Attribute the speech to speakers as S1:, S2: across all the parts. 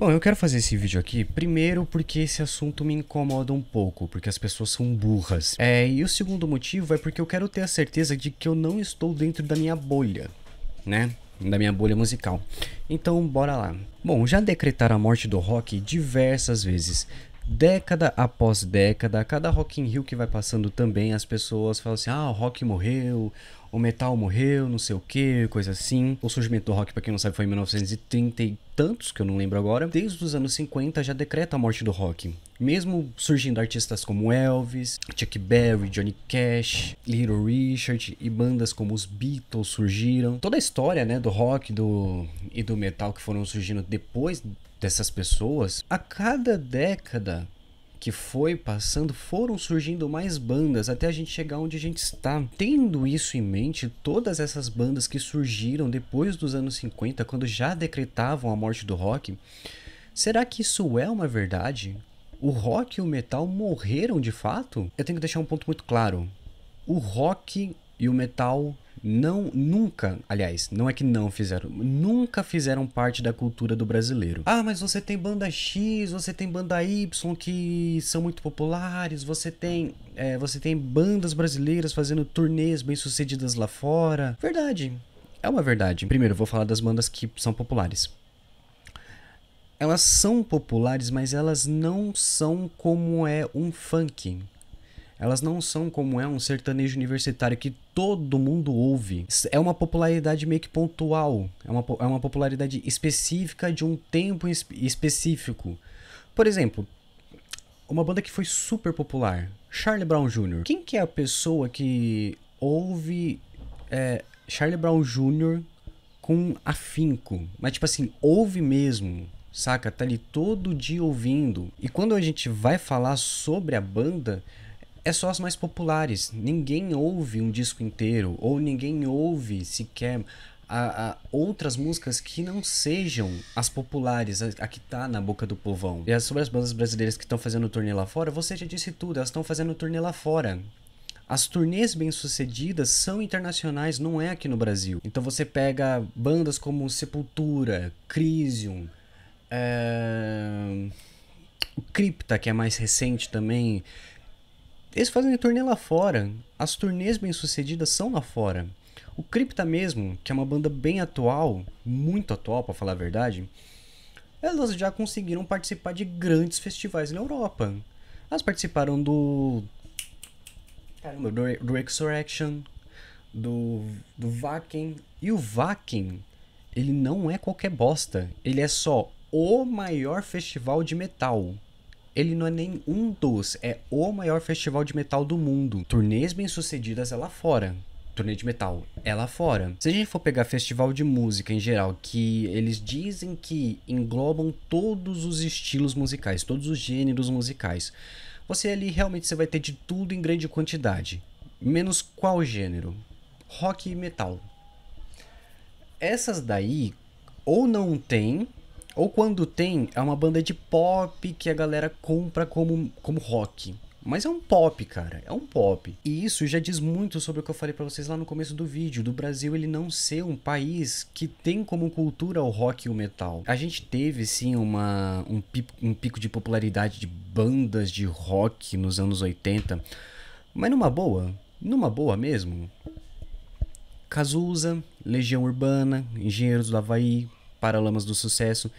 S1: Bom, eu quero fazer esse vídeo aqui primeiro porque esse assunto me incomoda um pouco, porque as pessoas são burras. É, e o segundo motivo é porque eu quero ter a certeza de que eu não estou dentro da minha bolha, né? Da minha bolha musical. Então, bora lá. Bom, já decretaram a morte do rock diversas vezes. Década após década, cada Rock in Rio que vai passando também, as pessoas falam assim: ah, o rock morreu, o metal morreu, não sei o que, coisa assim. O surgimento do rock, pra quem não sabe, foi em 1930 e tantos, que eu não lembro agora. Desde os anos 50 já decreta a morte do rock. Mesmo surgindo artistas como Elvis, Chuck Berry, Johnny Cash, Little Richard e bandas como os Beatles surgiram. Toda a história, né, do rock do, e do metal que foram surgindo depois dessas pessoas, a cada década que foi passando, foram surgindo mais bandas até a gente chegar onde a gente está. Tendo isso em mente, todas essas bandas que surgiram depois dos anos 50, quando já decretavam a morte do rock, será que isso é uma verdade? O rock e o metal morreram de fato? Eu tenho que deixar um ponto muito claro. O rock e o metal não nunca, aliás, não é que não fizeram, nunca fizeram parte da cultura do brasileiro. Ah, mas você tem banda X, você tem banda Y que são muito populares, você tem, é, você tem bandas brasileiras fazendo turnês bem-sucedidas lá fora. Verdade. É uma verdade. Primeiro, vou falar das bandas que são populares. Elas são populares, mas elas não são como é um funk elas não são como é um sertanejo universitário que todo mundo ouve. É uma popularidade meio que pontual, é uma, é uma popularidade específica de um tempo específico. Por exemplo, uma banda que foi super popular, Charlie Brown Jr. Quem que é a pessoa que ouve é, Charlie Brown Jr. com afinco? Mas tipo assim, ouve mesmo, saca? Tá ali todo dia ouvindo. E quando a gente vai falar sobre a banda, é só as mais populares. Ninguém ouve um disco inteiro, ou ninguém ouve sequer a, a outras músicas que não sejam as populares, a, a, que tá na boca do povão. E sobre as bandas brasileiras que estão fazendo turnê lá fora, você já disse tudo, elas estão fazendo turnê lá fora. As turnês bem-sucedidas são internacionais, não é aqui no Brasil. Então você pega bandas como Sepultura, Crisium, é... Eh, Cripta, que é mais recente também, eles fazem turnê lá fora. As turnês bem-sucedidas são lá fora. O Cripta mesmo, que é uma banda bem atual, muito atual para falar a verdade, elas já conseguiram participar de grandes festivais na Europa. Elas participaram do caramba, do, Resurrection, do do Vakin, e o Vakin, ele não é qualquer bosta, ele é só o maior festival de metal ele não é nem um dos, é o maior festival de metal do mundo. Turnês bem-sucedidas é lá fora. Turnê de metal é lá fora. Se a gente for pegar festival de música em geral, que eles dizem que englobam todos os estilos musicais, todos os gêneros musicais, você ali realmente você vai ter de tudo em grande quantidade. Menos qual gênero? Rock e metal. Essas daí ou não tem ou quando tem, é uma banda de pop que a galera compra como, como rock. Mas é um pop, cara, é um pop. E isso já diz muito sobre o que eu falei para vocês lá no começo do vídeo, do Brasil ele não ser um país que tem como cultura o rock e o metal. A gente teve sim uma um, pico, um pico de popularidade de bandas de rock nos anos 80, mas numa boa, numa boa mesmo. Cazuza, Legião Urbana, Engenheiros do Havaí, Paralamas do Sucesso.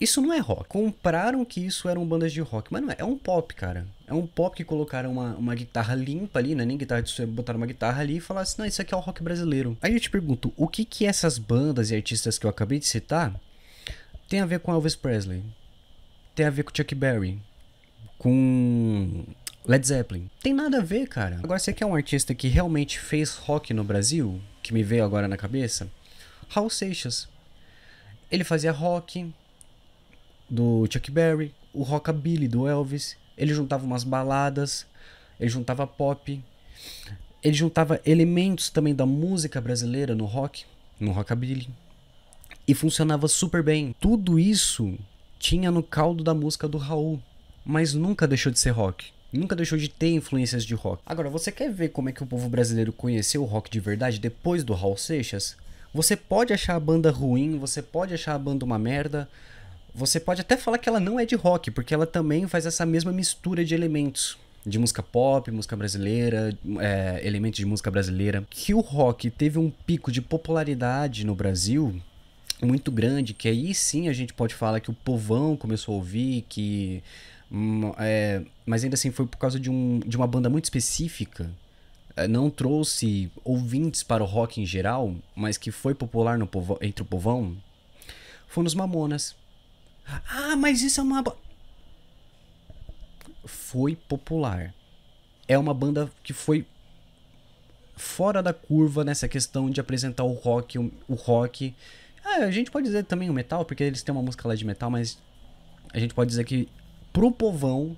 S1: Isso não é rock. Compraram que isso eram bandas de rock, mas não é. É um pop, cara. É um pop que colocaram uma, uma guitarra limpa ali, né? Nem guitarra de sucesso, botaram uma guitarra ali e falaram assim, não, isso aqui é o rock brasileiro. Aí eu te pergunto, o que que essas bandas e artistas que eu acabei de citar tem a ver com Elvis Presley? Tem a ver com Chuck Berry? Com Led Zeppelin? Tem nada a ver, cara. Agora, você quer um artista que realmente fez rock no Brasil? Que me veio agora na cabeça? Raul Seixas. Ele fazia rock do Chuck Berry, o rockabilly do Elvis. Ele juntava umas baladas, ele juntava pop, ele juntava elementos também da música brasileira no rock, no rockabilly. E funcionava super bem. Tudo isso tinha no caldo da música do Raul, mas nunca deixou de ser rock. Nunca deixou de ter influências de rock. Agora, você quer ver como é que o povo brasileiro conheceu o rock de verdade depois do Raul Seixas? Você pode achar a banda ruim, você pode achar a banda uma merda, você pode até falar que ela não é de rock, porque ela também faz essa mesma mistura de elementos. De música pop, música brasileira, é, elementos de música brasileira. Que o rock teve um pico de popularidade no Brasil muito grande, que aí sim a gente pode falar que o povão começou a ouvir, que. Hum, é, mas ainda assim foi por causa de, um, de uma banda muito específica eh, não trouxe ouvintes para o rock em geral, mas que foi popular no povo, entre o povão, foram os Mamonas. Ah, mas isso é uma. Foi popular. É uma banda que foi fora da curva nessa questão de apresentar o rock. O, o rock. Ah, a gente pode dizer também o metal, porque eles têm uma música lá de metal, mas a gente pode dizer que pro povão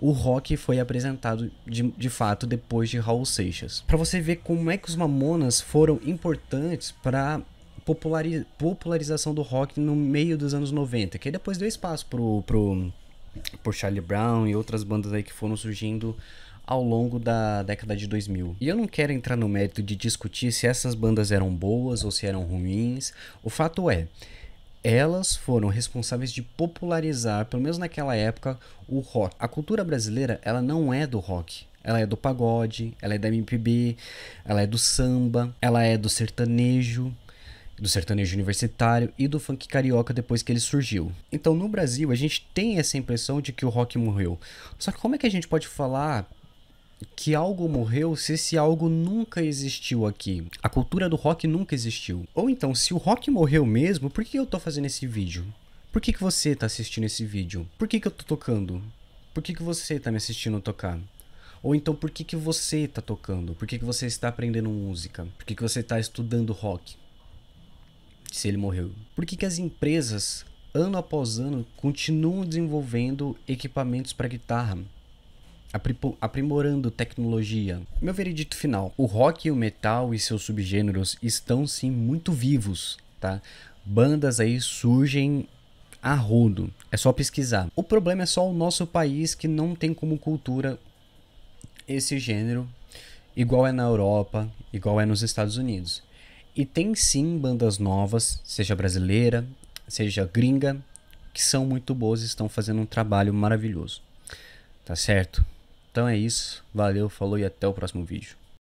S1: o rock foi apresentado de, de fato depois de Raul Seixas. Para você ver como é que os Mamonas foram importantes para popularização do rock no meio dos anos 90, que depois deu espaço pro, pro, pro Charlie Brown e outras bandas aí que foram surgindo ao longo da década de 2000. E eu não quero entrar no mérito de discutir se essas bandas eram boas ou se eram ruins. O fato é, elas foram responsáveis de popularizar, pelo menos naquela época, o rock. A cultura brasileira, ela não é do rock. Ela é do pagode, ela é da MPB, ela é do samba, ela é do sertanejo, do sertanejo universitário e do funk carioca depois que ele surgiu. Então, no Brasil, a gente tem essa impressão de que o rock morreu. Só que como é que a gente pode falar que algo morreu se esse algo nunca existiu aqui. A cultura do rock nunca existiu. Ou então, se o rock morreu mesmo, por que eu tô fazendo esse vídeo? Por que, que você tá assistindo esse vídeo? Por que, que eu tô tocando? Por que, que você tá me assistindo tocar? Ou então, por que, que você tá tocando? Por que, que você está aprendendo música? Por que, que você tá estudando rock? Se ele morreu. Por que, que as empresas, ano após ano, continuam desenvolvendo equipamentos para guitarra? aprimorando tecnologia. Meu veredito final: o rock e o metal e seus subgêneros estão sim muito vivos, tá? Bandas aí surgem a rodo, é só pesquisar. O problema é só o nosso país que não tem como cultura esse gênero, igual é na Europa, igual é nos Estados Unidos. E tem sim bandas novas, seja brasileira, seja gringa, que são muito boas e estão fazendo um trabalho maravilhoso. Tá certo? Então é isso, valeu, falou e até o próximo vídeo.